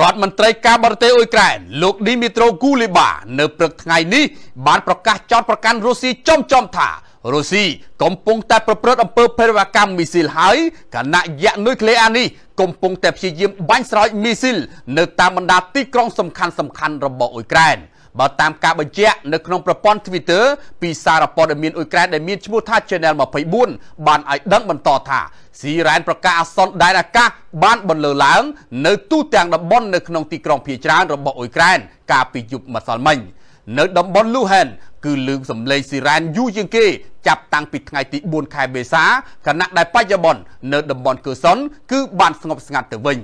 រដ្ឋមន្ត្រីការបរទេសអ៊ុយក្រែនលោកឌីមីត្រូគូលីបា នៅព្រឹកថ្ងៃនេះបានប្រកាសចោទប្រកាន់រុស្ស៊ីចំចំថារុស្ស៊ីកំពុងតែប្រព្រឹត្តអំពើភេរវកម្មមីស៊ីលហើយគណៈយៈនុយក្លេអានេះកំពុងតែព្យាយាមបាញ់ស្រោចមីស៊ីលនៅតាមបណ្ដាទីក្រុងសំខាន់សំខាន់របស់អ៊ុយក្រែន។បើតាមការបញ្ជាក់នៅក្នុងប្រព័ន្ធ Twitter ពីសារព័ត៌មានអ៊ុយក្រែនដែលមានឈ្មោះថា Channel 24បានឲ្យដឹងបន្តថាស៊ីរ៉ែនប្រកាសអាសន្នដែនអាកាសបានបន្លឺឡើងនៅទូទាំងតំបន់នៅក្នុងទីក្រុងភៀច្រើនរបស់អ៊ុយក្រែនកាលពីយប់ម្សិលមិញនៅតំបន់លូហែនគឺលឺសំឡេងស៊ីរ៉ែនយូរជាងគេចាប់តាំងពីថ្ងៃទី4ខែមេសាខណៈដែលបច្ចុប្បន្ននៅតំបន់កឺសុនគឺបានស្ងប់ស្ងាត់ទៅវិញ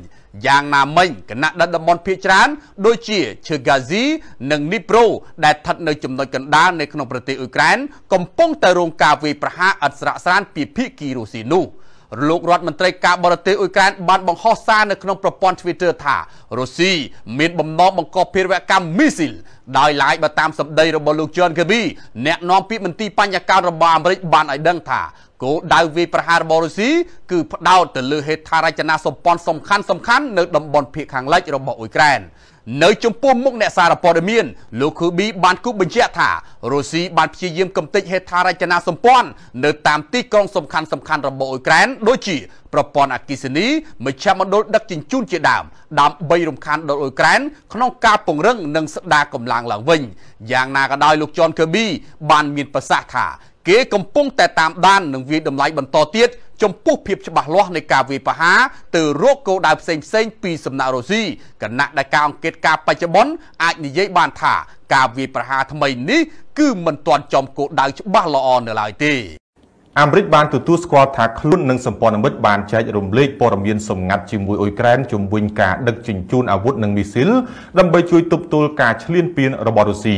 យ៉ាងណាមិញគណៈដិតតំបន់ភៀកច្រើនដូចជាឈឺហ្គាស៊ីនិងនីប្រូដែលស្ថិតនៅចំណុចកណ្ដាលនៅក្នុងប្រទេសអ៊ុយក្រែន កំពុងតែរងការវាយប្រហារឥតស្រាកស្រានពីភៀកគីរូស៊ីនោះ។លោករដ្ឋមន្ត្រីការបរទេសអ៊ុយក្រែនបានបង្ហោះសារនៅក្នុងប្រព័ន្ធ Twitter ថារុស្ស៊ីមានបំណងបង្កភារវកម្មមីស៊ីលដោយឡាយបើតាមសម្ដីរបស់លោក John Kirby អ្នកនាំពាក្យមន្ទីរបញ្ញការរបស់អាមេរិកបានឲ្យដឹងថាគោលដៅវាយប្រហាររបស់រុស្ស៊ីគឺផ្ដោតទៅលើហេដ្ឋារចនាសម្ព័ន្ធសំខាន់សំខាន់នៅតំបន់ភាគខាងលិចរបស់អ៊ុយក្រែននៅចំពោះមុខអ្នកសារព័ត៌មានលោកឃឺប៊ីបានគូបញ្ជាក់ថារុស្ស៊ីបានព្យាយាមកំទេចហេដ្ឋារចនាសម្ព័ន្ធនៅតាមទីក្រុងសំខាន់សំខាន់របស់អ៊ុយក្រែនដូចជាប្រព័ន្ធអគិសនីមជ្ឈមណ្ឌលដឹកជញ្ជូនជាដើមដើម្បីរំខានដល់អ៊ុយក្រែនក្នុងការពង្រឹងនិងស្ដារកម្លាំងឡើងវិញយ៉ាងណាក៏ដោយលោកជន់ឃឺប៊ីបានមានប្រសាសន៍ថាគេកំពុងតែតាមដាននិងវាយតម្លៃបន្តទៀតចំពោះភាពច្បាស់លាស់នៃការវាយប្រហារទៅរកគោលដៅផ្សេងផ្សេងពីសំណាក់រុស្ស៊ីគណៈដែលការអង្គការការបច្ចុប្បន្នអាចនិយាយបានថា ការវាយប្រហារថ្មីនេះគឺមិនទាន់ចំគោលដៅច្បាស់ល្អនៅឡើយទេអាមេរិកបានទទួលស្គាល់ថាខ្លួននិងសម្ព័ន្ធមិត្តបានចែករំលែកព័ត៌មានសម្ងាត់ជាមួយអ៊ុយក្រែនជំវិញការដឹកជញ្ជូនអាវុធនិងមីស៊ីលដើម្បីជួយទប់ទល់ការឈ្លានពានរបស់រុស្ស៊ី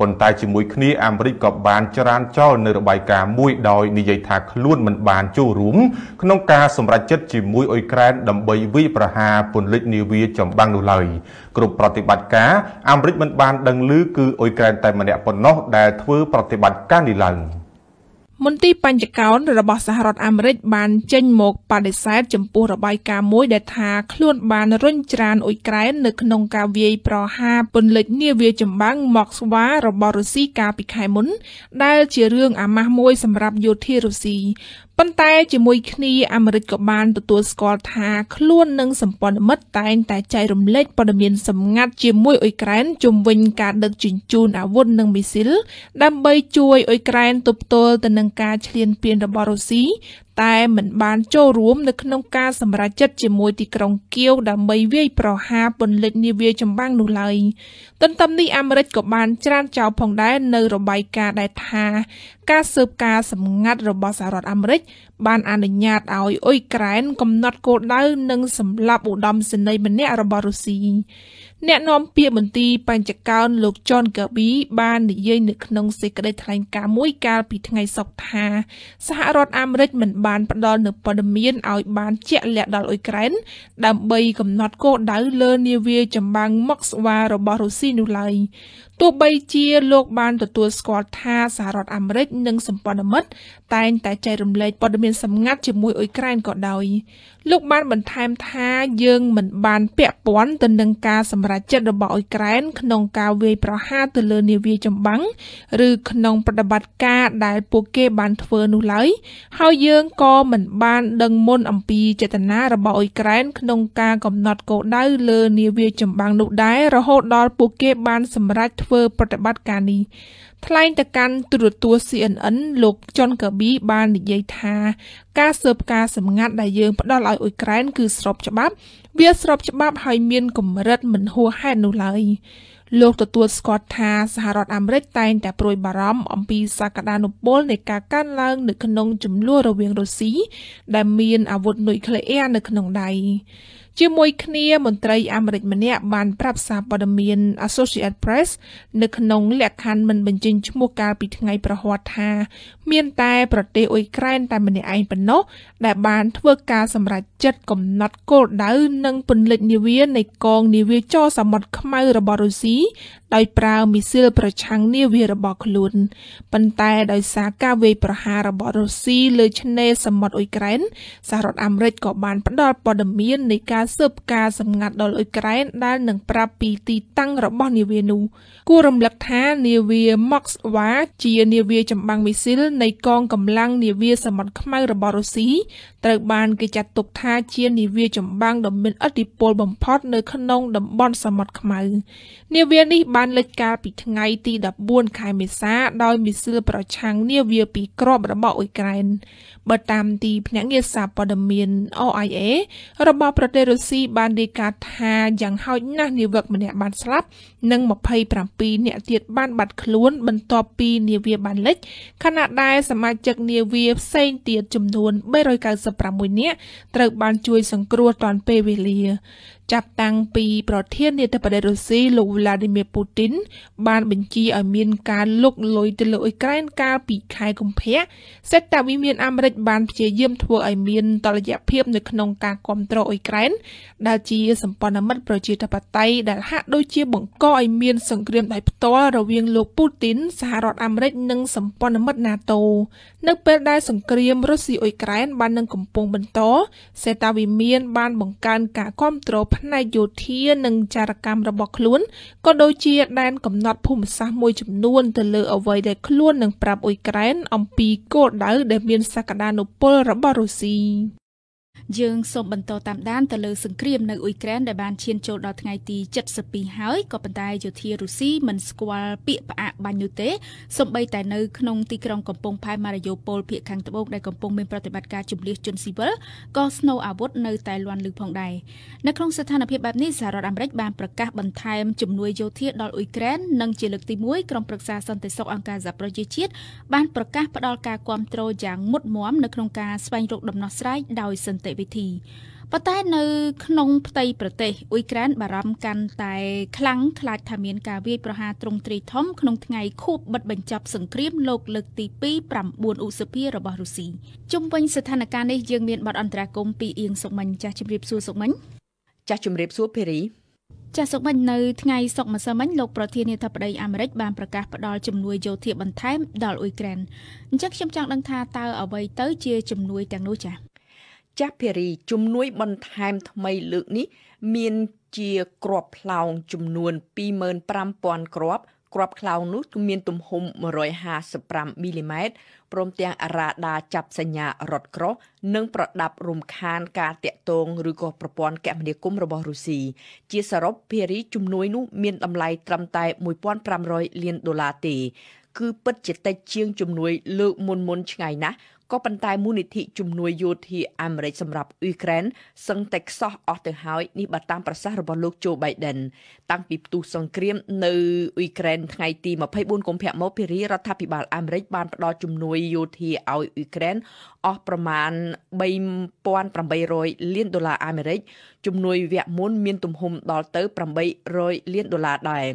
ប៉ុន្តែជាមួយគ្នាអាមេរិកក៏បានចរានចោលនៅរបាយការណ៍មួយដោយនិយាយថាខ្លួនមិនបានចូលរួមក្នុងការសម្រេចចិត្តជាមួយអ៊ុយក្រែនដើម្បីវាយប្រហារពន្លិចនាវាចម្បាំងនោះឡើយគ្រប់ប្រតិបត្តិការអាមេរិកមិនបានដឹងឮគឺអ៊ុយក្រែនតែម្នាក់ប៉ុណ្ណោះដែលធ្វើប្រតិបត្តិការនេះឡើង។មន្ទីរបញ្ញកោណរបស់សហរដ្ឋអាមេរិកបានចេញមកបដិសេធចំពោះរបាយការណ៍មួយដែលថាខ្លួនបានរុញច្រានអ៊ុយក្រែននៅក្នុងការវាយប្រហារពន្លិចនាវាចម្បាំងមកស្វារបស់រុស្ស៊ីកាលពីខែមុន ដែលជារឿងអាម៉ាស់មួយសម្រាប់យោធារុស្ស៊ីប៉ុន្តែជាមួយគ្នាអាមេរិកក៏បានទទួលស្គាល់ថាខ្លួននិងសម្ព័ន្ធមិត្តតែងតែចែករំលែកព័ត៌មានសម្ងាត់ជាមួយអ៊ុយក្រែនជំវិញការដឹកជញ្ជូនអាវុធនិងមីស៊ីលដើម្បីជួយអ៊ុយក្រែនទប់ទល់ទៅនឹងការឈ្លានពានរបស់រុស្ស៊ីតែមិនបានចូលរួមនៅក្នុងការសម្រេចចិត្តជាមួយទីក្រុងគៀវដើម្បីវាយប្រហារពន្លិចនាវាចម្បាំងនោះឡើយទន្ទឹមនេះអាមេរិកក៏បានច្រានចោលផងដែរនៅរបាយការណ៍ដែលថា ការស៊ើបការសម្ងាត់របស់សហរដ្ឋអាមេរិកបានអនុញ្ញាតឲ្យអ៊ុយក្រែនកំណត់គោលដៅនិងសម្លាប់ឧត្តមសេនីយ៍ម្នាក់របស់រុស្ស៊ីអ្នកនាំពាក្យមន្ទីរបញ្ចកោនលោក John Kirby បាន និយាយនៅក្នុងសេចក្តីថ្លែងការណ៍មួយកាលពីថ្ងៃសុក្រថាសហរដ្ឋអាមេរិកមិន បានផ្ដល់នូវព័ត៌មានឲ្យ បានជាក់លាក់ដល់អ៊ុយក្រែនដើម្បីកំណត់គោលដៅលើនាវាចម្បាំងម៉ុកស្វារបស់រុស្ស៊ីនោះឡើយទោះបីជាលោកបានទទួលស្គាល់ថាសហរដ្ឋអាមេរិកនិងសម្ព័ន្ធមិត្តតែងតែចែករំលែកព័ត៌មានសម្ងាត់ជាមួយអ៊ុយក្រែនក៏ដោយលោកបានបន្ថែមថាយើងមិនបានពាក់ព័ន្ធទៅនឹងការសម្រេចចិត្តរបស់អ៊ុយក្រែនក្នុងការវាយប្រហារទៅលើនាវាចម្បាំងឬក្នុងប្រតិបត្តិការដែលពួកគេបានធ្វើនោះឡើយហើយយើងក៏មិនបានដឹងមុនអំពីចេតនារបស់អ៊ុយក្រែនក្នុងការកំណត់គោលដៅលើនាវាចម្បាំងនោះដែររហូតដល់ពួកគេបានសម្រេចធ្វើប្រតិបត្តិការនេះថ្លែងទៅកាន់ទូរទស្សន៍ CNN លោក John Kirby បាននិយាយថា ការស៊ើបការសម្ងាត់ដែលយើងផ្ដល់ឲ្យអ៊ុយក្រែនគឺស្របច្បាប់វាស្របច្បាប់ហើយមានកម្រិតមិនហួសហេតុនោះឡើយលោកទទួលស្គាល់ថាសហរដ្ឋអាមេរិកតែងតែប្រួយបារម្ភអំពីសក្តានុពលនៃការកើនឡើង នៅក្នុងចំនួនរវាងរុស្ស៊ីដែលមានអាវុធនុយក្លេអ៊ែរនៅក្នុងដៃជាមួយគ្នាមន្ត្រីអាមេរិកម្នាក់បានប្រាប់សារព័ត៌មាន Associated Press នៅក្នុង លក្ខខណ្ឌមិនបញ្ចេញឈ្មោះកាលពីថ្ងៃប្រហ័សថាមាន តែប្រទេសអ៊ុយក្រែន តែម្នាក់ឯងប៉ុណ្ណោះដែលបានធ្វើការសម្រេចចិត្តកំណត់គោលដៅនិងពន្លិចនាវានៃកងនាវាចរសមុទ្រខ្មៅរបស់រុស្ស៊ីដោយប្រើមីស៊ីលប្រឆាំងនាវារបស់ខ្លួនប៉ុន្តែដោយសារការវាយប្រហាររបស់រុស្ស៊ីលើឆ្នេរសមុទ្រអ៊ុយក្រែនសហរដ្ឋអាមេរិកក៏បានផ្ដល់ព័ត៌មាននៃការស៊ើបការសម្ងាត់ដល់អ៊ុយក្រែនដែលនឹងប្រាប់ពីទីតាំងរបស់នាវានោះ គួររំលឹកថានាវា Moskva ជានាវាចម្បាំងមីស៊ីលនៃកងកម្លាំងនាវាសមុទ្រខ្មៅរបស់រុស្ស៊ីត្រូវបានគេចាត់ទុកថាជានាវាចម្បាំងដ៏មានឥទ្ធិពលបំផុត នៅក្នុងតំបន់សមុទ្រខ្មៅនាវានេះបានលេចកាលពីថ្ងៃទី14ខែមេសា ដោយមីស៊ីលប្រឆាំងនាវាពីរគ្រាប់របស់អ៊ុយក្រែនបើតាមទីភ្នាក់ងារសារព័ត៌មាន OIA របស់ប្រទេសរុស្ស៊ីបានរាយការណ៍ថាយ៉ាងហោចណាស់នាវិកម្នាក់បានស្លាប់និង27នាក់ទៀតបានបាត់ខ្លួន បន្ទាប់ពីនាវាបានលិចខណៈដែលសមាជិកនាវាផ្សេងទៀតចំនួន396នាក់ត្រូវបានជួយសង្គ្រោះទាន់ពេលវេលា ចាប់តាំងពីប្រធាននាយកបដិរុស្ស៊ីលោក Vladimir Putin បានបញ្ជាឲ្យមានការលុកលុយទៅលើអ៊ុយក្រែនកាលពីខែកុម្ភៈសេដ្ឋវិមានអាមេរិកបានព្យាយាមធ្វើឲ្យមានតលយៈភាពនៅក្នុងការគ្រប់គ្រងអ៊ុយក្រែនដែលជាសម្ព័ន្ធមិត្តប្រជាធិបតេយ្យដែលហាក់ដូចជា បង្កឲ្យមាន សង្គ្រាមដោយផ្ទាល់រវាងលោកពូទីន សហរដ្ឋអាមេរិកនិងសម្ព័ន្ធមិត្ត NATO នៅ ពេលដែលសង្គ្រាមរុស្ស៊ីអ៊ុយក្រែនបាននឹងកំពុងបន្តសេតាវិមាន បាន បង្កើនការគ្រប់គ្រងផ្នែកយោធា និងចារកម្មរបស់ខ្លួនក៏ដូចជា ដែនកំណត់ភូមិសាស្ត្រមួយចំនួនទៅលើអ្វីដែលខ្លួននឹងប្រាប់អ៊ុយក្រែន អំពីគោលដៅដែលមានសក្តានុពលរបស់រុស្ស៊ី។យើងសូមបន្តតាមដានទៅលើសង្គ្រាមនៅអ៊ុយក្រែនដែលបានឈានចូលដល់ថ្ងៃទី72ហើយក៏ប៉ុន្តែយោធារុស្ស៊ីមិនស្គាល់ពាក្យផ្អាកបាញ់នោះទេសូម្បីតែនៅក្នុងទីក្រុងកំពង់ផែម៉ារីយ៉ូប៉ូលភាគខាងត្បូងដែលកំពុងមានប្រតិបត្តិការជម្លៀសជនស៊ីវិលក៏ស្នូអាវុធនៅតែលាន់ឮផងដែរនៅក្នុងស្ថានភាពបែបនេះសហរដ្ឋអាមេរិកបានប្រកាសបន្ថែមជំនួយយោធាដល់អ៊ុយក្រែននិងជាលើកទី1ក្រុមប្រឹក្សាសន្តិសុខអង្គការសហប្រជាជាតិបានប្រកាសផ្តល់ការគាំទ្រយ៉ាងមុតមមនៅក្នុងការស្វែងរកដំណោះស្រាយដោយសន្តិតិវិធីប៉ុន្តែនៅក្នុងផ្ទៃប្រទេសអ៊ុយក្រែនបារម្ភកាន់តែខ្លាំងខ្លាចថាមានការវាយប្រហារទ្រង់ទ្រាយធំក្នុងថ្ងៃខួបបិទបញ្ចប់ សង្គ្រាមលោកលើកទី2 9ឧសភារបស់រុស្ស៊ីជុំវិញស្ថានភាពនេះយើងមានបទអន្តរាគមពីអៀងសុកមិញចាស់ជម្រាបសួរសុកមិញចាស់ជម្រាបសួរភេរីចាសសុកមិញនៅថ្ងៃសុកម្សិលមិញលោកប្រធានាធិបតីអាមេរិកបានប្រកាសផ្តល់ជំនួយយោធាបន្ថែមដល់អ៊ុយក្រែនអញ្ចឹងខ្ញុំចង់ដឹងថាតើអ្វីទៅជាជំនួយទាំងនោះចា៎ចាស់ភារីជំនួយបន្ថែមថ្មីលើកនេះ មានជាក្របផ្លោងចំនួន25,000គ្រាប់គ្រាប់ខ្លោងនោះគឺមានទំហំ155មីលីម៉ែត្រព្រមទាំងអារ៉ាដាចាប់សញ្ញារត់ក្រោះនិងប្រដាប់រំខានការតាក់ទងឬក៏ប្រព័ន្ធគមនាគមន៍របស់រុស្ស៊ីជាសរុបភារីជំនួយនោះមានតម្លៃត្រឹមតែ1500លានដុល្លារទេ គឺពិតជាតិចជាងជំនួយលើកមុនមុនឆ្ងាយណាស់ក៏ប៉ុន្តែមូលនិធិជំនួយយោធាអាមេរិកសម្រាប់អ៊ុយក្រែនសឹងតែខ្សោះអស់ទៅហើយនេះបើតាមប្រសាសន៍របស់លោកโจ Biden តាំងពីផ្ទុះសង្គ្រាមនៅអ៊ុយក្រែនថ្ងៃទី24កុម្ភៈមកភារីរដ្ឋាភិបាល អាមេរិកបានផ្ដល់ជំនួយយោធាឲ្យអ៊ុយក្រែនអស់ប្រមាណ3800លានដុល្លារអាមេរិកជំនួយវគ្គមុនមាន ទំហំដល់ទៅ800លានដុល្លារដែរ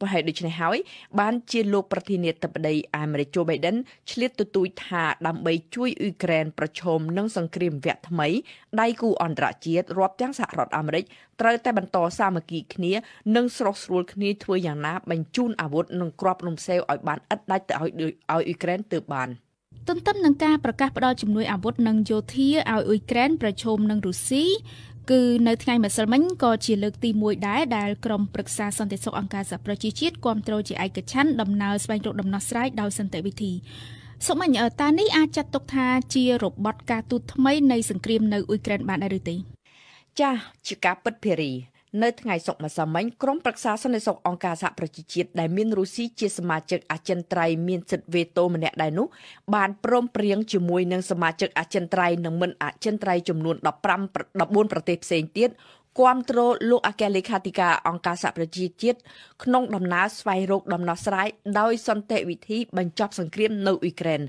ប្រហែលដូច្នេះហើយបានជាលោកប្រធានាធិបតីអាមេរិកជូបៃដិនឆ្លៀតទទូចថាដើម្បីជួយអ៊ុយក្រែនប្រឈមនឹងសង្គ្រាមវគ្គថ្មីដៃគូអន្តរជាតិរាប់ទាំងសហរដ្ឋអាមេរិកត្រូវតែបន្តសាមគ្គីគ្នានិងស្រុះស្រួលគ្នាធ្វើយ៉ាងណាបញ្ជូនអាវុធនិងគ្រាប់នំសេវឲ្យបានឥតដាច់ទៅឲ្យឲ្យអ៊ុយក្រែនទើបបាន។ទន្ទឹមនឹងការប្រកាសផ្តល់ជំនួយអាវុធនិងយោធាឲ្យអ៊ុយក្រែនប្រឈមនឹងរុស្ស៊ីគឺនៅថ្ងៃម្សិលមិញក៏ជាលើកទី1ដែរដែលក្រុមប្រឹក្សាសន្តិសុខអង្គការសហប្រជាជាតិគ្រប់គ្រងជាឯកច្ឆ័ន្ទដំណើរស្វែងរកដំណោះស្រាយដោយសន្តិវិធី សុំអញតានេះអាចចាត់ទុកថាជារបបការទូតថ្មីនៃសង្គ្រាម នៅអ៊ុយក្រែនបានដែរឬទេចាជាការពិតភារីនៅថ្ងៃសុក្រម្សិលមិញក្រុមប្រឹក្សាសន្តិសុខអង្គការសហប្រជាជាតិដែលមានរុស្ស៊ីជាសមាជិកអចិន្ត្រៃយ៍មានសិទ្ធិវេតូម្នាក់ដែរនោះបានព្រមព្រៀងជាមួយនឹងសមាជិកអចិន្ត្រៃយ៍និងមិនអចិន្ត្រៃយ៍ចំនួន15 14ប្រទេសផ្សេងទៀតគាំទ្រលោកអគ្គលេខាធិការអង្គការសហប្រជាជាតិក្នុងដំណើរស្វែងរកដំណោះស្រាយដោយសន្តិវិធីបញ្ចប់សង្គ្រាមនៅអ៊ុយក្រែន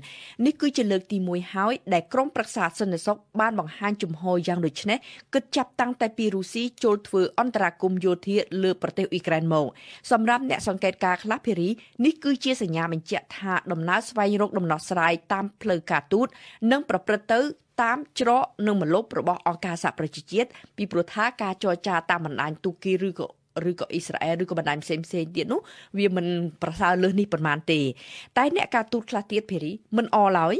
នេះគឺជាលើកទី1ហើយដែលក្រុមប្រឹក្សាសន្តិសុខបានបង្ហាញជំហរយ៉ាងដូចនេះគិតចាប់តាំងតែពីរុស្ស៊ីចូលធ្វើអន្តរាគមន៍យោធាលើប្រទេសអ៊ុយក្រែនមកសម្រាប់អ្នកសង្កេតការខ្លះភារីនេះគឺជាសញ្ញាបញ្ជាក់ថា ដំណើរស្វែងរកដំណោះស្រាយតាមផ្លូវការទូតនឹងប្រព្រឹត្តទៅតាមច្រកនិងម្លប់របស់អង្គការសហប្រជាជាតិពីព្រោះថាការចរចាតាមបណ្ដាញទូគីឬក៏ឬក៏អ៊ីស្រាអែលឬក៏បណ្ដាញផ្សេងផ្សេងទៀតនោះវាមិនប្រសើរលើសនេះប៉ុន្មានទេតែអ្នកការទូតខ្លះទៀតភេរីមិនអឡើយ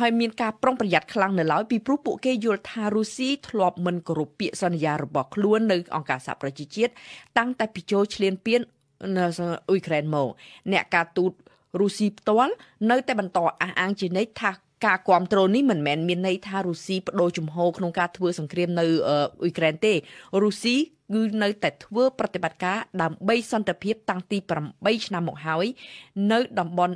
ហើយមានការប្រុងប្រយ័ត្នខ្លាំងនៅឡើយពីព្រោះពួកគេយល់ថារុស្ស៊ីធ្លាប់មិនគោរពពាក្យសន្យារបស់ខ្លួននៅអង្គការសហប្រជាជាតិតាំងតែពីចូលឈ្លានពានអ៊ុយក្រែនមកអ្នកការទូតរុស្ស៊ីផ្ទាល់នៅតែបន្តអះអាងជានិច្ចថាការគ្រប់គ្រងនេះមិនមែនមានន័យថារុស្ស៊ីបដូរជំហរក្នុងការធ្វើសង្គ្រាមនៅអ៊ុយក្រែនទេរុស្ស៊ីគឺនៅតែធ្វើប្រតិបត្តិការដើម្បី សន្តិភាព តាំងពី8ឆ្នាំមកហើយនៅតំបន់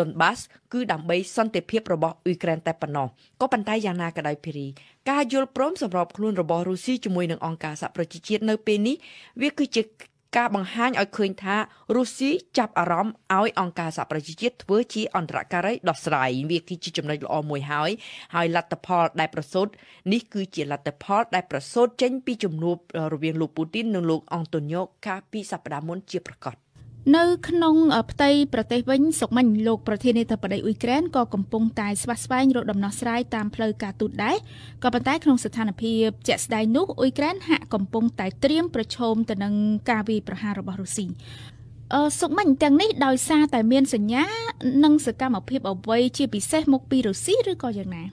ដុនបាសគឺដើម្បី សន្តិភាពរបស់អ៊ុយក្រែនតែប៉ុណ្ណោះក៏ប៉ុន្តែយ៉ាងណាក៏ដោយភីរីការយល់ព្រមសម្របខ្លួនរបស់រុស្ស៊ីជាមួយនឹងអង្គការសហប្រជាជាតិនៅពេលនេះវាគឺជាការបង្ហាញឲ្យឃើញថារុស្ស៊ីចាប់អារម្មណ៍ឲ្យអង្គការសហប្រជាជាតិធ្វើជាអន្តរការីដោះស្រាយវាគឺជាចំណុចល្អមួយហើយហើយលទ្ធផលដែលប្រសូតនេះគឺជាលទ្ធផលដែលប្រសូតចេញពីជំនួបរវាងលោកពូទីននិងលោកអង់តូញ៉ូកាលពីសប្តាហ៍មុនជាប្រកាសនៅក្នុងផ្ទៃប្រទេសវិញសុកមិញលោកប្រធានាធិបតីអ៊ុយក្រែនក៏កំពុងតែស្វាស្វែងរកដំណោះស្រាយតាមផ្លូវការទូតដែរក៏ប៉ុន្តែក្នុងស្ថានភាពជាក់ស្ដែងនោះអ៊ុយក្រែនហាក់កំពុងតែត្រៀមប្រឈមទៅនឹងការវាយប្រហាររបស់រុស្ស៊ីអឺសុកមិញទាំងនេះដោយសារតែមានសញ្ញានិងសកម្មភាព អ្វី ជាពិសេសមកពីរុស្ស៊ីឬក៏យ៉ាងណា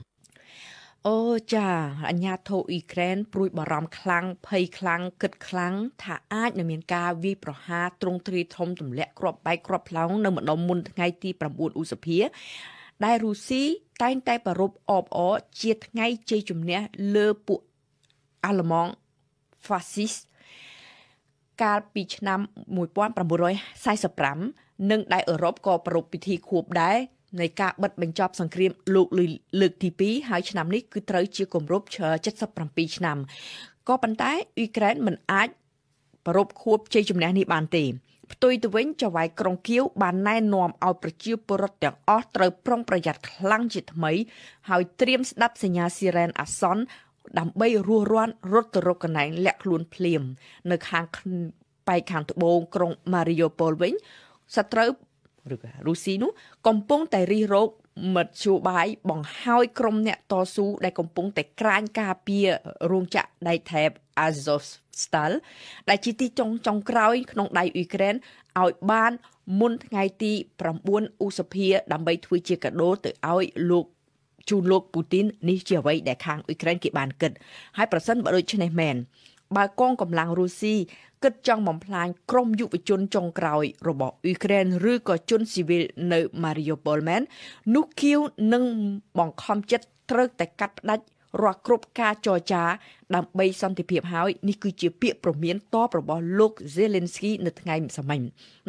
អូចាអញ្ញាធិអ៊ុយក្រែនព្រួយបារម្ភខ្លាំងភ័យខ្លាំងគិតខ្លាំងថាអាចនឹងមានការវាយប្រហារទ្រង់ទ្រាយធំទម្លាក់គ្រាប់បែកគ្រាប់ផ្លោងនៅម្ដុំមុនថ្ងៃទី9ឧសភា ដែលរុស្ស៊ីតែងតែប្ររពអបអរជាថ្ងៃជ័យជំនះលើពួកអាល្លឺម៉ង់ fascist កាលពីឆ្នាំ1945និងដែលអឺរ៉ុបក៏ប្ររពពិធីខួបដែរនៃការបិទបញ្ចប់សង្គ្រាមលោកលើកទី2ហើយឆ្នាំនេះគឺត្រូវជាគម្រប់77ឆ្នាំក៏ប៉ុន្តែអ៊ុយក្រែនមិនអាចប្រពខួបជ័យជំនះនេះបានទេផ្ទុយទៅវិញចៅហ្វាយក្រុងគៀវបានណែនាំឲ្យប្រជាពលរដ្ឋទាំងអស់ត្រូវប្រុងប្រយ័ត្នខ្លាំងជាថ្មីហើយត្រៀមស្ដាប់សញ្ញាស៊ីរ៉ែនអាសន្នដើម្បីរស់រាន រត់ទៅរកកន្លែងលាក់ខ្លួនភ្លាម នៅខាងប៉ែកខាងត្បូងក្រុងម៉ារីយ៉ូប៉ូលវិញសត្រូវឬក៏រុស្ស៊ីនោះកំពុងតែរិះរោបមតិយោបាយ បង្ហើយក្រុមអ្នកតស៊ូដែលកំពុងតែក្រាញការពាររោងចក្រដៃថែប Azovstal ដែលជាទីចុងចុងក្រោយក្នុងដៃអ៊ុយក្រែនឲ្យបាន មុនថ្ងៃទី9ឧសភា ដើម្បីធ្វើជាកាដូទៅឲ្យលោក ជូនលោកពូទីននេះជាអ្វីដែលខាងអ៊ុយក្រែនគេបានគិតហើយប្រសិនបើដូច្នេះមែនបើកងកម្លាំងរុស្ស៊ីគិតចង់បំផ្លាញក្រុមយុវជនចុងក្រោយរបស់អ៊ុយក្រែនឬក៏ជនស៊ីវិលនៅ Mariupol មែននោះគៀវនឹងបង្ខំចិត្តត្រូវតែកាត់ផ្តាច់រាល់គ្រប់ការចរចា ដើម្បីសន្តិភាពហើយនេះគឺជាពាក្យប្រមានតបរបស់លោក Zelensky នៅថ្ងៃម្សិលមិញ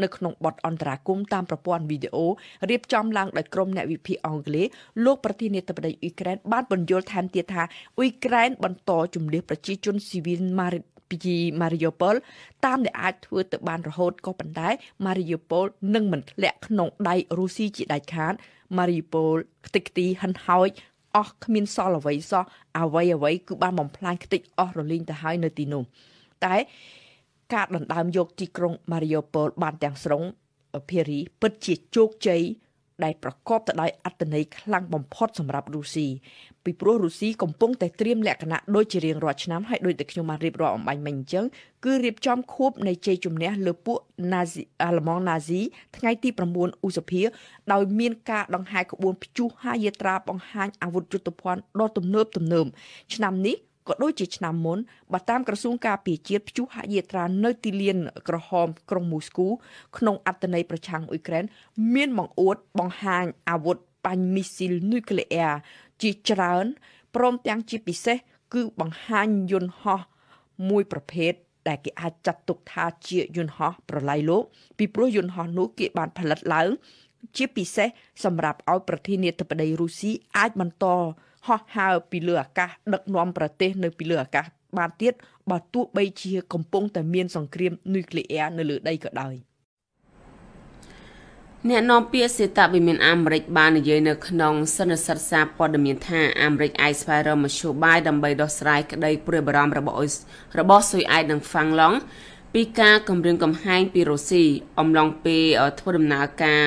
នៅក្នុងបទអន្តរាគមន៍តាមប្រព័ន្ធវីដេអូរៀបចំឡើងដោយក្រុមអ្នកវិភាគអង់គ្លេសលោកប្រធានាធិបតីអ៊ុយក្រែនបានបញ្យល់ថែមទៀតថាអ៊ុយក្រែនបន្តជំនះប្រជាជនស៊ីវិលម៉ារីពីម៉ារីយ៉ូប៉ូលតាមដែលអាចធ្វើទៅបានរហូតក៏ប៉ុន្តែម៉ារីយ៉ូប៉ូលនឹងមិនធ្លាក់ក្នុងដៃរុស្ស៊ីជាដាច់ខាតម៉ារីយ៉ូប៉ូលខ្ទេចខ្ទីហិនហោចអស់គ្មានសល់អ្វីសោះអ្វីអ្វីគឺបានបំផ្លាញខ្ទេចអស់រលីងទៅហើយនៅទីនោះ តែការដណ្ដើមយកទីក្រុង Mariupol បានទាំងស្រុងភារីពិតជាជោគជ័យដែលប្រកបទៅដោយអត្តន័យខ្លាំងបំផុត សម្រាប់រុស្ស៊ីពីព្រោះរុស្ស៊ីកំពុងតែត្រៀមលក្ខណៈដូចជារៀងរាល់ឆ្នាំហើយដូចតែខ្ញុំបានរៀបរាប់អំបញ្ញមិញអញ្ចឹងគឺរៀបចំខួបនៃជ័យជំនះលើពួកណាស៊ីអាល្លឺម៉ង់ណាស៊ីថ្ងៃទី9ឧសភា ដោយមានការដង្ហែក្បួនព្យុះហាយាត្រាបង្ហាញអាវុធយុទ្ធភ័ណ្ឌដ៏ទំនើបទំនើបឆ្នាំនេះក៏ដូចជាឆ្នាំមុនបើតាមក្រសួងការពារជាតិព្យុះហយាត្រានៅទីលាន ក្រហមក្រុងមូស្គូ ក្នុងអត្តន័យប្រឆាំងអ៊ុយក្រែនមានបង្អួតបង្ហាញអាវុធបាញ់មីស៊ីលនុយក្លេអ៊ែរជាច្រើនព្រមទាំងជាពិសេស គឺបង្ហាញយន្តហោះមួយប្រភេទដែលគេអាចចាត់ទុកថាជាយន្តហោះប្រឡាយលោកពីព្រោះយន្តហោះនោះគេបានផលិតឡើង ជាពិសេសសម្រាប់ឲ្យប្រធានាធិបតីរុស្ស៊ីអាចបន្តហោះហើរពីលើអាកាសដឹកនាំប្រទេស នៅពីលើអាកាសបានទៀតបើទោះបីជាកំពុង តែមានសង្គ្រាមនុយក្លេអ៊ែរនៅលើដីក៏ដោយអ្នកនាំពាក្យសេតវិមាន អាមេរិកបាននិយាយនៅក្នុងសន្និសីទសារព័ត៌មានថាអាមេរិកអាចស្វែងរកមធ្យោបាយដើម្បីដោះស្រាយក្តីព្រួយបារម្ភរបស់របស់ស៊ុយអែតនិងហ្វាំងឡង់ពីការគម្រាមកំហែងពីរុស្ស៊ីអំឡុងពេលធ្វើដំណើរការ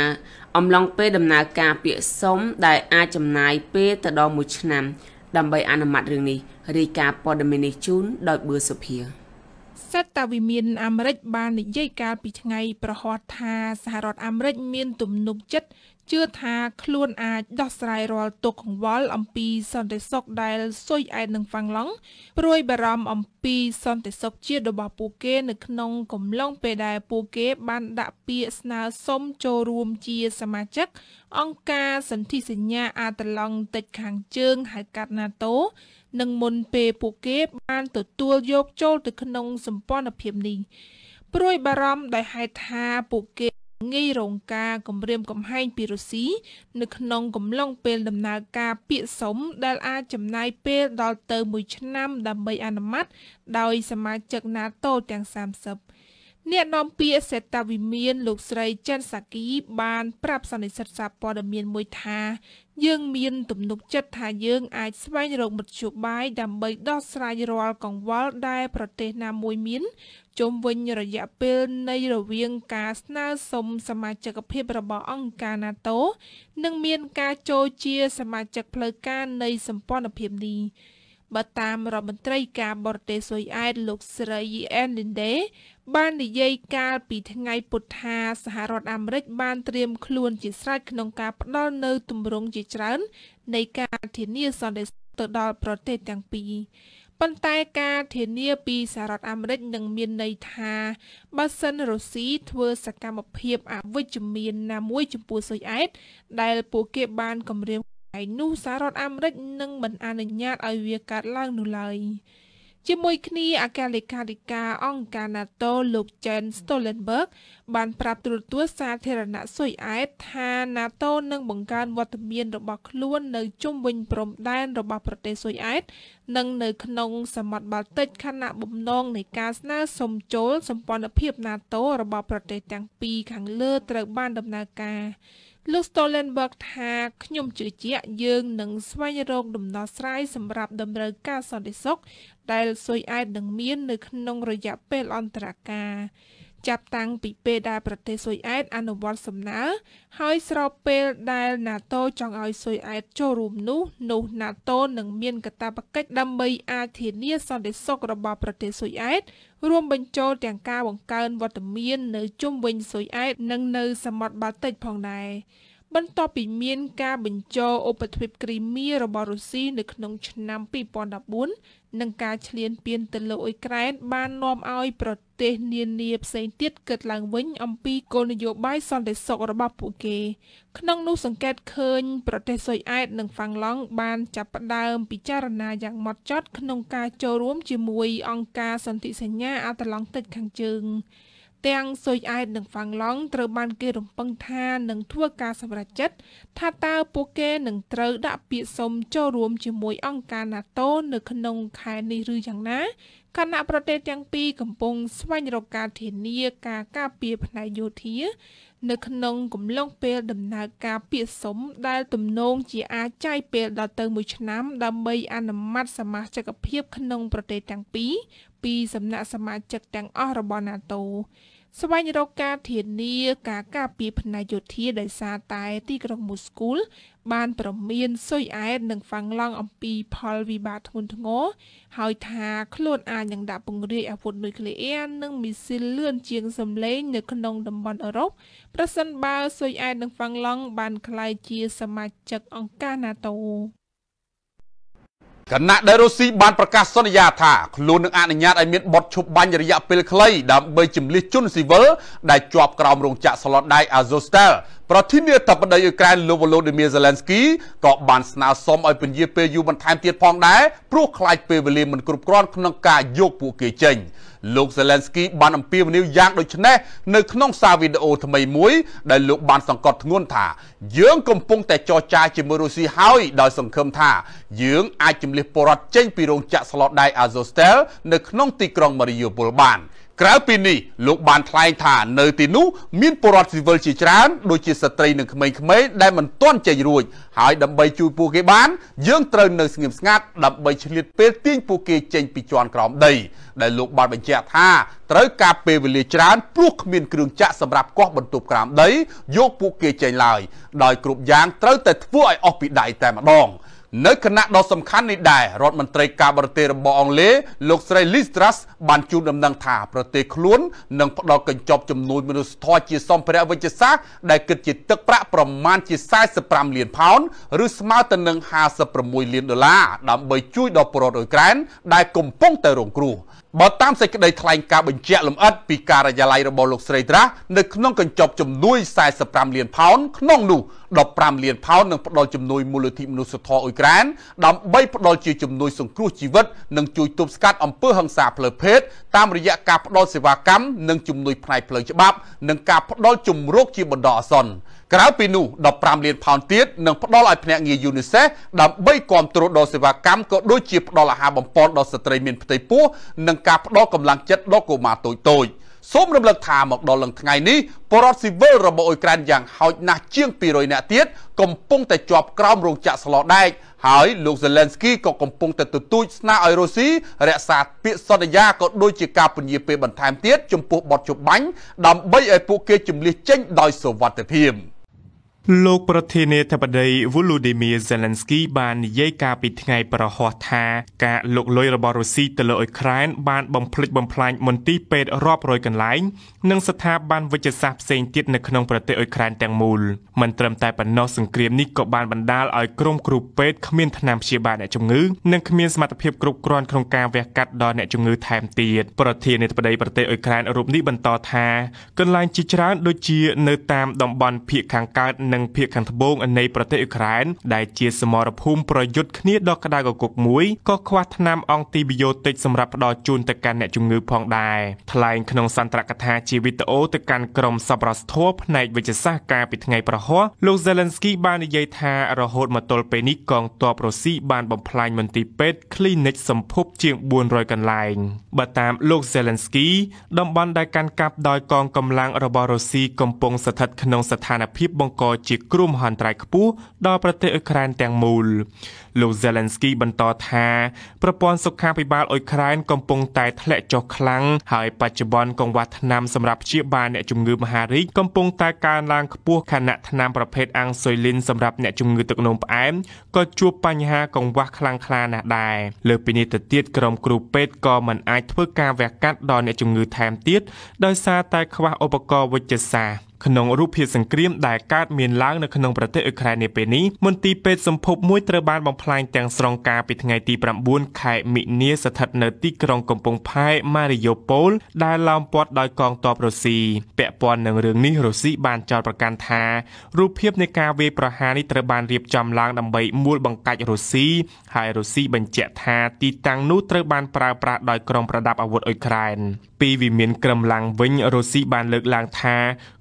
អំឡុងពេលដំណើរការពាក្យសុំដែលអាចចំណាយពេលទៅដល់1ឆ្នាំដើម្បីអនុម័តរឿងនេះរាយការណ៍ព័ត៌មាននេះជូនដោយប៊ឺសុភាសេតតាវិមានអាមេរិកបាននិយាយកាលពីថ្ងៃប្រហ័សថាសហរដ្ឋអាមេរិកមានទំនុកចិត្តជឿថាខ្លួនអាចដោះស្រាយរាល់ទុក្ខកង្វល់អំពីសន្តិសុខដែលស៊ុយអែតនឹងហ្វាំងឡង់ព្រួយបារម្ភអំពីសន្តិសុខជាតិរបស់ពួកគេ នៅក្នុងកំឡុងពេលដែលពួកគេ បាន ដាក់ពាក្យស្នើសុំចូលរួមជា សមាជិក អង្គការសន្ធិសញ្ញា អាតឡង់តិចខាងជើងហៅកាត់ NATO និងមុនពេលពួកគេបានទទួលយកចូលទៅក្នុងសម្ព័ន្ធភាពនេះព្រួយបារម្ភដោយហេតុថាពួកគេងាយរងការគំរាមកំហែងពីរុស្ស៊ីនៅក្នុងកំឡុងពេលដំណើរការពាក្យសុំដែលអាចចំណាយពេលដល់ទៅ1ឆ្នាំដើម្បីអនុម័តដោយសមាជិក NATO ទាំង30អ្នកនាំពាក្យសេតាវិមានលោកស្រីចិនសាគីបានប្រាប់សន្និសិទសារព័ត៌មានមួយថាយើងមានទំនុកចិត្តថាយើងអាចស្វែងរកមធ្យោបាយដើម្បីដោះស្រាយរាល់កង្វល់ដែលប្រទេសណាមួយមានជុំវិញរយៈពេលនៃរវាងការស្នើសុំសមាជិកភាពរបស់អង្គការ NATO និងមានការចូលជា សមាជិកផ្លូវការនៃសម្ព័ន្ធភាពនេះបើតាមរដ្ឋមន្ត្រីការបរទេសស៊ុយអែតលោកស្រីអែនលីនដេបាននិយាយកាលពីថ្ងៃពុធថាសហរដ្ឋអាមេរិក បានត្រៀម ខ្លួនជាស្រេចក្នុងការផ្ដល់នៅទម្រង់ជាច្រើន នៃការធានាសន្តិសុខទៅដល់ប្រទេសទាំងពីរប៉ុន្តែការធានាពីសហរដ្ឋអាមេរិកនឹងមានន័យថាបើសិនរុស្ស៊ីធ្វើសកម្មភាពអវិជ្ជមាន ណាមួយចំពោះស៊ុយអែតដែល ពួកគេបានគម្រាមឯនោះសហរដ្ឋអាមេរិកនឹងមិនអនុញ្ញាតឲ្យវាកើតឡើងនោះឡើយ។ជាមួយគ្នាអគ្គលេខាធិការអង្គការ NATO លោក Jens Stoltenberg បានប្រាប់ទូរទស្សន៍សាធារណៈស៊ុយអែតថា NATO នឹងបង្កើនវត្តមាន របស់ខ្លួន នៅជុំវិញព្រំដែនរបស់ប្រទេសស៊ុយអែតនិងនៅក្នុងសមុទ្របាល់ទិកខណៈបំណងនៃការស្នើសុំចូលសម្ព័ន្ធភាព NATO របស់ប្រទេសទាំងពីរខាងលើត្រូវ បានដំណើរការលោក Stoltenberg ថាខ្ញុំជឿជាក់យើងនឹងស្វែងរកដំណោះស្រាយសម្រាប់ដំណើរការសន្តិសុខដែលស៊ុយអែតនឹងមាននៅក្នុងរយៈពេលអន្តរការចាប់តាំងពីពេលដែលប្រទេសស៊ុយអែតអនុវត្តសំណើហើយស្របពេលដែល NATO ចង់ឲ្យស៊ុយអែតចូលរួមនោះ នោះ NATO នឹងមានកាតព្វកិច្ចដើម្បី អាចធានាសន្តិសុខរបស់ប្រទេសស៊ុយអែតរួមបញ្ចូលទាំងការបង្កើនវត្តមាននៅជុំវិញស៊ុយអែតនិងនៅសមុទ្របាល់ទិកផងដែរបន្ទាប់ពីមានការបញ្ចូលឧបទ្វីបគ្រីមៀរបស់រុស្ស៊ីនៅក្នុងឆ្នាំ2014និងការឈ្លានពានទៅលើអ៊ុយក្រែនបាននាំឲ្យប្រទេសនានាផ្សេងទៀតកើតឡើងវិញអំពីគោលនយោបាយសន្តិសុខរបស់ពួកគេ ក្នុងនោះសង្កេតឃើញប្រទេសស៊ុយអែតនិងហ្វាំងឡង់បានចាប់ផ្ដើមពិចារណាយ៉ាងម៉ត់ចត់ក្នុងការចូលរួមជាមួយអង្គការសន្ធិសញ្ញាអាត្លង់តិកខាងជើងទាំងស៊ុយអែតនិងហ្វាំងឡង់ត្រូវបានគេរំពឹងថានឹងធ្វើការសម្រេចចិត្តថាតើពួកគេនឹងត្រូវដាក់ពាក្យសុំចូលរួមជាមួយអង្គការ NATO នៅក្នុងខែនេះឬយ៉ាងណាគណៈប្រទេសទាំងពីរកំពុងស្វែងរកការធានាការការពារផ្នែកយោធានៅក្នុងកំឡុងពេលដំណើរការពាក្យសុំដែលទំនងជាអាចចាយពេលដល់ទៅមួយឆ្នាំដើម្បីអនុម័តសមាជិកភាពក្នុងប្រទេសទាំងពីរពីសំណាក់សមាជិកទាំងអស់របស់ NATO ស្វែងរកការធានាការការពារផ្នែកយោធាដោយសារតែទីក្រុងមូស្គូល បានប្រមានសុយអែតនិងហ្វាំងឡង់អំពីផលវិបាកធ្ងន់ធ្ងរហើយថាខ្លួនអាចនឹងដាក់ពង្រាយអាវុធនុយក្លេអ៊ែរនិងមីស៊ីលលឿនជាងសម្លេងនៅក្នុងតំបន់អឺរ៉ុបប្រសិនបើសុយអែតនិងហ្វាំងឡង់បានក្លាយជាសមាជិកអង្គការ NATO គណៈដែលរុស្ស៊ីបានប្រកាសសន្យាថាខ្លួននឹងអនុញ្ញាតឲ្យមានបទឈប់បាញ់រយៈពេលខ្លីដើម្បីជំលះជនស៊ីវិលដែលជាប់ក្រោមរោងចក្រ Slotdai Azovstal ប្រធានាធិបតីអ៊ុយក្រែនលោកវ៉ូឡូឌីមៀសេឡែនស្គីក៏បានស្នើសុំឲ្យពន្យាពេលយូរបន្ថែមទៀតផងដែរព្រោះខ្លាចពេលវេលាមិនគ្រប់គ្រាន់ក្នុងការយកពួកគេចេញលោកសេឡែនស្គីបានអំពាវនាវយ៉ាងដូចនេះនៅក្នុងសារវីដេអូថ្មីមួយដែលលោកបានសង្កត់ធ្ងន់ថាយើងកំពុងតែចរចាជាមួយរុស្ស៊ីហើយដោយសង្ឃឹមថាយើងអាចជំលះពលរដ្ឋចេញពីរោងចក្រ Slotdai Azovstal នៅក្នុងទីក្រុង Mariupol បាន។ក្រៅពីនេះលោកបានថ្លែងថា នៅទីនោះមានពលរដ្ឋស៊ីវិលជាច្រើនដូចជាស្ត្រីនិងក្មេងៗដែលមិនទាន់ចេញរួចហើយដើម្បីជួយពួកគេបាន យើងត្រូវនៅស្ងៀមស្ងាត់ដើម្បីឆ្លៀតពេលទាញពួកគេចេញពីជាន់ក្រោមដី ដែលលោកបានបញ្ជាក់ថាត្រូវការពេលវេលាច្រើនព្រោះគ្មានគ្រឿងចាក់សម្រាប់គាស់បន្ទប់ក្រោមដីយកពួកគេចេញឡើយដោយគ្រប់យ៉ាងត្រូវតែធ្វើឲ្យអស់ពីដៃតែម្ដង។នៅគណៈដ៏សំខាន់នេះដែររដ្ឋមន្ត្រីការបរទេសរបស់អង់គ្លេសលោកស្រី Liz Truss បានជូនដំណឹងថាប្រទេសខ្លួននឹងផ្ដល់កញ្ចប់ជំនួយមនុស្សធម៌ជាសម្ភារៈវិជ្ជសាស្ត្រដែលគិតជាទឹកប្រាក់ប្រមាណជា45លានផោនឬស្មើទៅនឹង56លានដុល្លារដើម្បីជួយដល់ប្រជាពលរដ្ឋអ៊ុយក្រែនដែលកំពុងតែរងគ្រោះបើតាមសេចក្តីថ្លែងការណ៍បញ្ជាក់លម្អិតពីការិយាល័យរបស់លោកស្រីត្រាស់នៅក្នុងកញ្ចប់ជំនួយ45លានផោនក្នុងនោះ15លានផោននឹងផ្ដល់ជំនួយមូលនិធិមនុស្សធម៌អ៊ុយក្រែនដើម្បីផ្ដល់ជាជំនួយសង្គ្រោះជីវិត និងជួយទប់ស្កាត់អំពើហិង្សាផ្លូវភេទតាមរយៈការផ្ដល់សេវាកម្មនិងជំនួយផ្នែកផ្លូវច្បាប់និងការផ្ដល់ជំរកជាបណ្ដោះអាសន្នក្រៅពីនោះ15លានផោនទៀតនឹងផ្ដល់ឲ្យភ្នាក់ងារ UNICEF ដើម្បីគ្រប់គ្រងដល់សេវាកម្មក៏ដូចជាផ្ដល់អាហារបំពេញដល់ស្ត្រីមានផ្ទៃពោះនិងការផ្ដល់កម្លាំងចិត្តដល់កុមារតូចតូចសូមរំលឹកថាមកដល់លឹងថ្ងៃនេះបរដ្ឋស៊ីវិលរបស់អ៊ុយក្រែនយ៉ាងហោចណាស់ជាង200នាក់ទៀតកំពុងតែជាប់ក្រោមរោងចក្រស្លដែកហើយលោក Zelensky ក៏កំពុងតែទទូចស្នើឲ្យរុស្ស៊ីរក្សាពាក្យសន្យាក៏ដូចជាការពន្យាពេលបន្ថែមទៀតចំពោះបទជបាញ់ដើម្បីឲ្យពួកគេជំលះចេញដោយសុវត្ថិភាព។លោកប្រធានាធិបតី Volodymyr Zelensky បាននិយាយការពីថ្ងៃប្រហោះថា ការលុកលុយរបស់រុស្ស៊ីទៅលើអ៊ុយក្រែនបានបំផ្លិចបំផ្លាញមន្ទីរពេទ្យរាប់រយកន្លែងនិងស្ថាប័នវិទ្យាសាស្ត្រផ្សេងទៀតនៅក្នុងប្រទេសអ៊ុយក្រែនទាំងមូលមិនត្រឹមតែប៉ុណ្ណោះសង្គ្រាមនេះក៏បានបណ្ដាលឲ្យក្រុមគ្រូពេទ្យគ្មានថ្នាំព្យាបាលអ្នកជំងឺនិងគ្មានសមត្ថភាពគ្រប់គ្រាន់ក្នុងការវះកាត់ដល់អ្នកជំងឺថែមទៀតប្រធានាធិបតីប្រទេសអ៊ុយក្រែនរូបនេះបន្តថាកន្លែងជាច្រើនដូចជា នៅតាមតំបន់ភៀកខាងកើតនិងភាគខាងត្បូងនៃប្រទេសអ៊ុក្រែន ដែលជាសមរភូមិប្រយុទ្ធគ្នាដ៏ក្តៅគគុកមួយក៏ខ្វះថ្នាំអង់ទីប៊ីយោទិកសម្រាប់ផ្ដល់ជូនទៅកាន់អ្នកជំងឺផងដែរថ្លែងក្នុងសន្ទរកថាជាវីដេអូទៅកាន់ក្រុមសប្បុរសធម៌ផ្នែកវិទ្យាសាស្ត្រកាលពីថ្ងៃប្រហោះលោក Zelensky បាននិយាយថារហូតមកទល់ពេលនេះកងទ័ពរុស្ស៊ីបានបំផ្លាញមន្ទីរពេទ្យ Clinic សម្ភពជាង400កន្លែងបើតាមលោក Zelensky តំបន់ដែលកាន់កាប់ដោយកងកម្លាំងរបស់រុស្ស៊ីកំពុងស្ថិតក្នុងស្ថានភាពបង្កជាគ្រោះមហន្តរាយខ្ពស់ដល់ប្រទេសអ៊ុយក្រែនទាំងមូលលោក Zelensky បន្តថា ប្រព័ន្ធសុខាភិបាលអ៊ុយក្រែនកំពុងតែធ្លាក់ចុះខ្លាំងហើយបច្ចុប្បន្នកង្វះថ្នាំសម្រាប់ព្យាបាលអ្នកជំងឺមហារីកកំពុងតែកើនឡើងខ្ពស់ខណៈថ្នាំប្រភេទអាំងស៊ុយលីន សម្រាប់អ្នកជំងឺទឹកនោមផ្អែមក៏ជួបបញ្ហាកង្វះខ្លាំងខ្លា ណាស់ដែរលើពីនេះទៅទៀតក្រុមគ្រូពេទ្យក៏មិនអាចធ្វើការវះកាត់ដល់អ្នកជំងឺថែមទៀតដោយសារតែ ខ្វះឧបករណ៍វេជ្ជសាស្ត្រក្នុងរូបភាពសង្គ្រាមដែលកើតមានឡើងនៅក្នុងប្រទេសអ៊ុយក្រែននាពេលនេះមន្ទីរពេទ្យសម្ភពមួយត្រូវបានបំផ្លាញទាំងស្រុងកាលពីថ្ងៃទី9ខែមិនិលស្ថិតនៅទីក្រុងកំពង់ផែម៉ារីយ៉ូប៉ូលដែលឡោមព័ទ្ធដោយកងទ័ពរុស្ស៊ីពាក់ព័ន្ធនឹងរឿងនេះរុស្ស៊ីបានចោទប្រកាន់ថារូបភាពនៃការវាយប្រហារនេះត្រូវបានរៀបចំឡើងដើម្បីមួលបង្កាច់រុស្ស៊ីហើយរុស្ស៊ីបញ្ជាក់ថាទីតាំងនោះត្រូវបានប្រើប្រាស់ដោយក្រុមប្រដាប់អាវុធអ៊ុយក្រែនពីវិមានក្រឹមឡាំងវិញរុស្ស៊ីបានលើកឡើងថា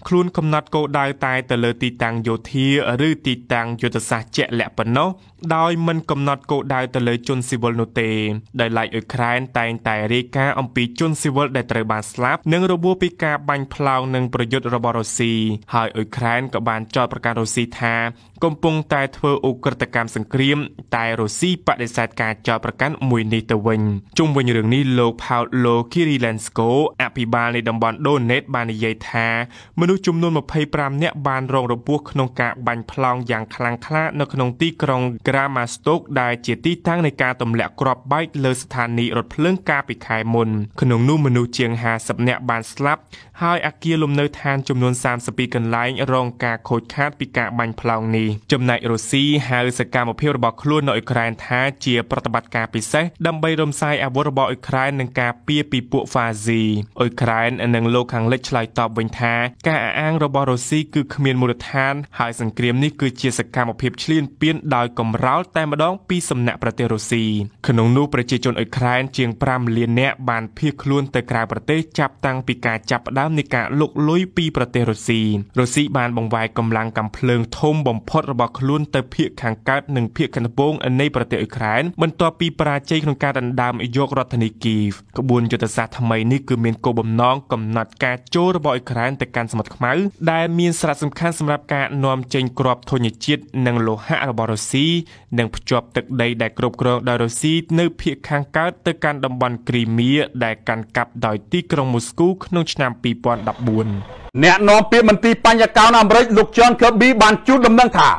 ខ្លួនកំណត់គោលដៅតែទៅលើទីតាំងយោធា ឬទីតាំងយុទ្ធសាស្ត្រជាក់លាក់ប៉ុណ្ណោះដោយមិនកំណត់គោលដៅទៅលើ ជនស៊ីវិលនោះទេដោយឡែកអ៊ុយក្រែនតែងតែរាយការណ៍អំពីជនស៊ីវិលដែលត្រូវបានស្លាប់និងរបួសពីការបាញ់ផ្លោងនិងប្រយុទ្ធរបស់រុស្ស៊ីហើយអ៊ុយក្រែនក៏បានចោទប្រកាន់រុស្ស៊ីថាកំពុងតែធ្វើអូក្រិតកម្មសង្គ្រាម តែរុស្ស៊ីបដិសេធការចោទប្រកាន់មួយនេះទៅវិញជុំវិញរឿងនេះលោក Paulo Kirilenko អភិបាលនៃតំបន់ Donetsk បាននិយាយថាមនុស្សចំនួន25នាក់បានរងរបួសក្នុងការបាញ់ផ្លោងយ៉ាងខ្លាំងក្លា នៅក្នុងទីក្រុងក្រាម៉ាស្តូកដែលជាទីតាំងនៃការទម្លាក់គ្រាប់បែកលើស្ថានីយ៍រថភ្លើងកាលពីខែមុនក្នុងនោះមនុស្សជាង50នាក់បានស្លាប់ហើយអគារលំនៅឋានចំនួន32កន្លែងរងការខូចខាតពីការបាញ់ផ្លោងនេះចំណែករុស្ស៊ីហៅសកម្មភាពរបស់ខ្លួននៅអ៊ុក្រែនថាជា ប្រតិបត្តិការពិសេសដើម្បីរំសាយអាវុធរបស់អ៊ុក្រែននិងការពារពីពួកហ្វាស៊ីអ៊ុក្រែន និងលោកខាងលិចឆ្លើយតបវិញថា ការអះអាងរបស់រុស្ស៊ីគឺគ្មានមូលដ្ឋានហើយសង្គ្រាមនេះគឺជាសកម្មភាពឈ្លានពានដោយកម្រោលតែម្ដងពីសំណាក់ប្រទេសរុស្ស៊ីក្នុងនោះប្រជាជនអ៊ុក្រែន ជាង5លាននាក់បានភៀសខ្លួនទៅក្រៅប្រទេសចាប់តាំងពីការចាប់ផ្ដើមនៃការលុកលុយពីប្រទេសរុស្ស៊ីរុស្ស៊ីបានបង្វាយកម្លាំងកាំភ្លើងធំបំផុតរបស់ខ្លួនទៅភាគខាងកើតនិងភាគខាងត្បូងនៃប្រទេសអ៊ុយក្រែនបន្ទាប់ពីបរាជ័យក្នុងការដណ្ដើមយករដ្ឋធានីគីវក្បួនយុទ្ធសាស្ត្រថ្មីនេះគឺមានគោលបំណងកំណត់ការចូលរបស់អ៊ុយក្រែនទៅកាន់សមុទ្រខ្មៅដែលមានសារៈសំខាន់សម្រាប់ការនាំចេញគ្រាប់ធញ្ញជាតិនិងលោហៈរបស់រុស្ស៊ីនិងភ្ជាប់ទឹកដីដែលគ្រប់គ្រងដោយរុស្ស៊ីនៅភាគខាងកើតទៅកាន់តំបន់គ្រីមៀដែលកាន់កាប់ដោយទីក្រុងមូស្គូក្នុងឆ្នាំ2 2014អ្នកនាំពាក្យមន្ត្រីបញ្ញការអាមេរិកលោក John Kirby បានជូនដំណឹងថា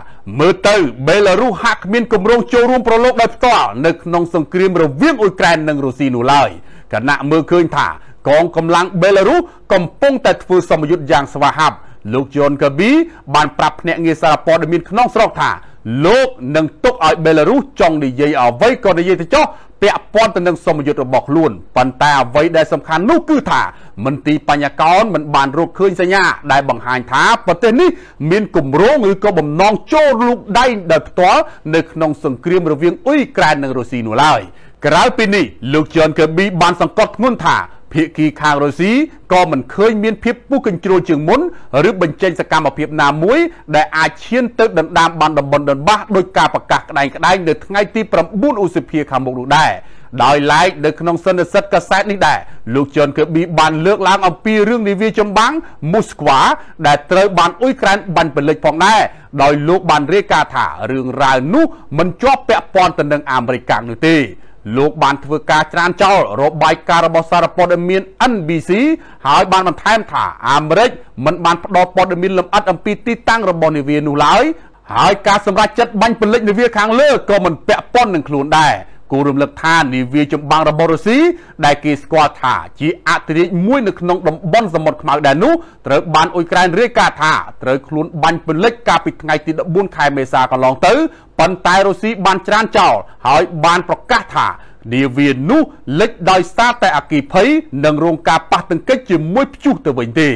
មើលទៅ បេឡារុសហាក់គ្មានគម្រោងចូលរួមប្រឡូកដោយផ្ទាល់នៅក្នុងសង្គ្រាមរវាងអ៊ុយក្រែននិងរុស្ស៊ីនោះឡើយគណៈមើលឃើញថាកងកម្លាំងបេឡារុសកំពុងតែធ្វើសមយុទ្ធយ៉ាង ស្វាហាប់លោក John Kirby បានប្រាប់ភ្នាក់ងារសារព័ត៌មានក្នុងស្រុកថាលោកនឹងទុកឲ្យបេឡារុសចង់និយាយអ្វីក៏និយាយទៅចុះពាក់ព័ន្ធទៅនឹងសមយុទ្ធរបស់ខ្លួនប៉ុន្តែអ្វីដែលសំខាន់នោះគឺថាមន្ទីរបញ្ញកោនមិនបានរកឃើញសញ្ញាដែលបង្ហាញថាប្រទេសនេះមានគម្រោងឬក៏បំណងចូលលូកដៃដោយផ្ទាល់នៅក្នុងសង្គ្រាមរវាងអ៊ុយក្រែននិងរុស្ស៊ីនោះឡើយក្រៅពីនេះលោកជឿនកេប៊ីបានសង្កត់ធ្ងន់ថាភាគីខាងរុស្ស៊ីក៏មិនឃើញមានភាពពុះកញ្ជ្រោលជាងមុនឬបញ្ចេញសកម្មភាពណាមួយ ដែលអាចឈានទៅដណ្ដើមបានតំបន់ដុនបាសដោយការប្រកាសក្តែងក្តែងនៅថ្ងៃទី9ឧសភាខាងមុខនោះដែរដោយឡែកនៅក្នុងសន្និសិទកាសែតនេះដែរលោកជនកឺប៊ីបានលើកឡើងអំពីរឿងនាវាចម្បាំងមូស្គវ៉ាដែលត្រូវបានអ៊ុយក្រែនបាញ់ពលិចផងដែរដោយលោកបានរាយការណ៍ថារឿងរ៉ាវនោះមិនជាប់ពាក់ព័ន្ធទៅនឹងអាមេរិកកាំងនោះទេលោកបានធ្វើការច្រានចោលរបាយការណ៍របស់សារព័ត៌មាន NBC ហើយបានបន្ថែមថាអាមេរិកមិនបានផ្ដល់ព័ត៌មានលម្អិតអំពីទីតាំងរបស់នាវានោះឡើយហើយការសម្រេចចិត្តបាញ់ពលិចនាវាខាងលើក៏មិនពាក់ព័ន្ធនឹងខ្លួនដែរគូរំលឹកថានាវាចម្បាំងរបស់រុស្ស៊ីដែលគេស្គាល់ថាជាអធិរាជមួយនៅក្នុងតំបន់សមុទ្រខ្មៅដែរនោះត្រូវបានអ៊ុយក្រែនរាយការណ៍ថាត្រូវខ្លួនបាញ់ពលិចកាលពីថ្ងៃទី14ខែមេសាកន្លងទៅប៉ុន្តែរុស្ស៊ីបានច្រានចោលហើយបានប្រកាសថានាវានោះលិចដោយសារតែអគិភ័យនិងរងការប៉ះទង្គិចជាមួយព្យុះទៅវិញទេឯ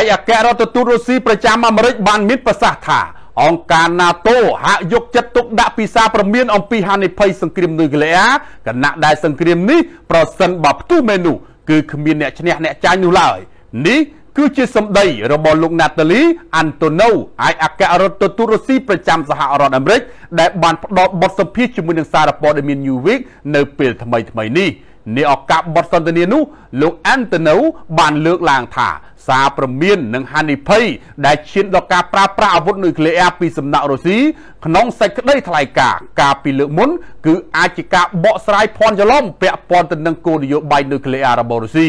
កអគ្គរដ្ឋទូតរុស្ស៊ីប្រចាំអាមេរិកបានមានប្រសាសន៍ថាអង្គការ NATO ហាក់យកចិត្តទុកដាក់ពិសាប្រមានអំពីហានិភ័យសង្គ្រាមនុយក្លេអ៊ែរគណៈដែលសង្គ្រាមនេះប្រសិនបើផ្ទុះមេនូគឺគ្មានអ្នកឈ្នះអ្នកចាញ់នោះឡើយនេះគឺជាសម្ដីរបស់លោកណាតាលីអាន់តូណូឯកអគ្គរដ្ឋទូតរុស្ស៊ីប្រចាំសហរដ្ឋអាមេរិក ដែលបានផ្ដល់បទសម្ភាសជាមួយនឹងសារព័ត៌មាន New Week នៅពេលថ្មីៗនេះនាឱកាសបទសន្ទនានោះលោកអាន់តូណូបានលើកឡើងថាសារព្រមាននិងហានិភ័យដែលឈានដល់ការប្រើប្រាស់អាវុធនុយក្លេអ៊ែរពីសំណាក់រុស្ស៊ីក្នុងសេចក្តីថ្លែងការណ៍កាលពីលើកមុនគឺអាចជាការបកស្រាយភ័ន្តច្រឡំពាក់ព័ន្ធទៅនឹងគោលនយោបាយនុយក្លេអ៊ែររបស់រុស្ស៊ី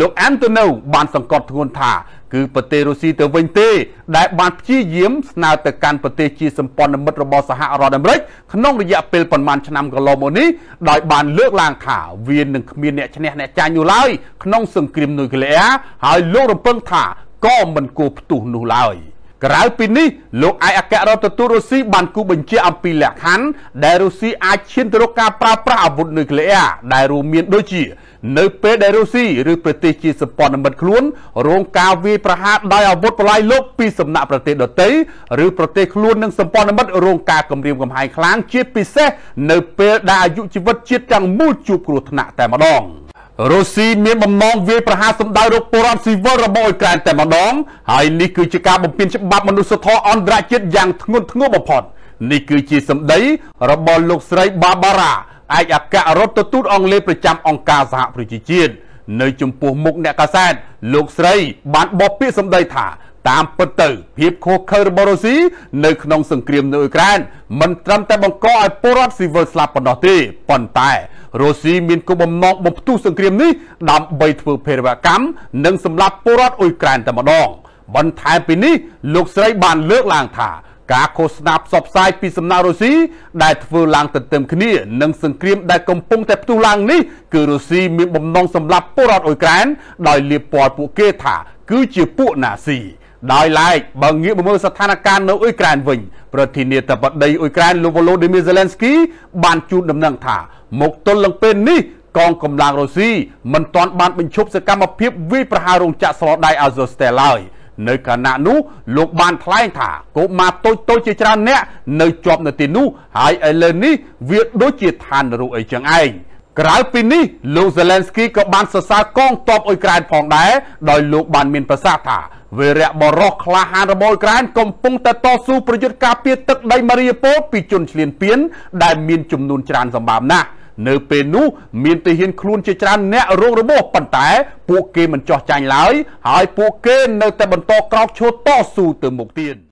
លោកអាន់តូណូបានសង្កត់ធ្ងន់ថា គឺប្រទេសរុស្ស៊ីទៅវិញទេដែលបានព្យាយាមស្នើទៅកាន់ប្រទេសជាសម្ព័ន្ធមិត្តរបស់សហរដ្ឋអាមេរិកក្នុងរយៈពេលប្រមាណឆ្នាំកន្លងមកនេះដោយបានលើកឡើងថាវានឹងគ្មានអ្នកឈ្នះអ្នកចាញ់នោះឡើយក្នុងសង្គ្រាមនុយក្លេអ៊ែរហើយលោករំពឹងថាក៏មិនគួរផ្ទុះនោះឡើយក្រៅពីនេះលោកឯកអគ្គរដ្ឋទូតរុស្ស៊ីបានគូបញ្ជាអំពីលក្ខខណ្ឌដែលរុស្ស៊ីអាចឈានទៅរកការប្រើប្រាស់អាវុធនុយក្លេអ៊ែរដែលរួមមាន ដូចជានៅពេលដែលរុស្ស៊ីឬប្រទេសជាសម្ព័ន្ធមិត្តខ្លួនរងការវាយប្រហារដោយអាវុធប្រឡាយលោកពីសំណាក់ប្រទេសដទៃឬប្រទេសខ្លួននិងសម្ព័ន្ធមិត្តរងការគំរាមកំហែងខ្លាំងជា ពិសេសនៅពេលដែលអាយុជីវិតជាតិទាំងមូលជួបគ្រោះថ្នាក់តែម្ដង។រុស្ស៊ីមានបំណងវាយប្រហារសម្ដៅរកពលរដ្ឋស៊ីវិលរបស់អ៊ុយក្រែនតែម្ដងហើយនេះគឺជាការបំពានច្បាប់មនុស្សធម៌អន្តរជាតិយ៉ាងធ្ងន់ធ្ងរបំផុតនេះគឺ ជាសម្ដី របស់លោកស្រីបាបារ៉ាឯកអគ្គរដ្ឋទូតអង់គ្លេសប្រចាំអង្គការសហប្រជាជាតិនៅចំពោះមុខអ្នកកាសែតលោកស្រី បានបបពាក្យសម្ដីថាតាមពិតទៅ ភាពខុសខើរបស់រុស្ស៊ីនៅក្នុងសង្គ្រាមនៅអ៊ុយក្រែនមិនត្រឹមតែបង្កឲ្យពលរដ្ឋស៊ីវិលស្លាប់ប៉ុណ្ណោះទេប៉ុន្តែរុស្ស៊ីមានគោលបំណងបំផ្ទុះសង្គ្រាមនេះដើម្បីធ្វើភេរវកម្មនិងសម្លាប់ពលរដ្ឋអ៊ុយក្រែនតែម្ដងបន្ថែមពីនេះលោកស្រីបានលើកឡើងថាការឃោសនាផ្សព្វផ្សាយពីសំណាក់រុស្ស៊ីដែលធ្វើឡើងទន្ទឹមគ្នានឹងសង្គ្រាមដែលកំពុងតែផ្ទុះឡើងនេះគឺរុស្ស៊ីមានបំណងសម្លាប់ពលរដ្ឋអ៊ុយក្រែនដោយលាបពណ៌ពួកគេថាគឺជាពួកណាស៊ី។ដោយឡែកបើងាកមកមើលស្ថានភាពនៅអ៊ុយក្រែនវិញប្រធានាធិបតីអ៊ុយក្រែនលោកវ៉ូឡូឌីមីសេឡែនស្គីបានជូនដំណឹងថា មកទល់នឹងពេលនេះកងកម្លាំងរុស្ស៊ីមិនទាន់បានបញ្ឈប់សកម្មភាពវាយប្រហាររោងចក្រស្រោដៃអាសូស្ទែឡើយនៅខណៈនោះលោកបានថ្លែងថាកុមារតូចតូចជាច្រើនអ្នកនៅជាប់នៅទីនោះហើយឥឡូវនេះវាដូចជាឋានរុកអីចឹងឯងក្រៅពីនេះលោក Zelensky ក៏បានសរសើរកងទ័ពអ៊ុយក្រែនផងដែរដោយលោកបានមានប្រសាសន៍ថាវេរៈបរោះក្លាហានរមោលក្រែនកំពុងតែតស៊ូប្រយុទ្ធការពារទឹកដីមារីពូលពីជនឈ្លានពានដែលមានចំនួនច្រើនសម្បំណាស់នៅពេលនោះមានទាហាន ខ្លួនជាច្រើន អ្នករងរបួសប៉ុន្តែពួកគេមិនចោះចាញ់ឡើយហើយពួកគេនៅតែបន្តក្រោកឈរតស៊ូទៅមុខទៀត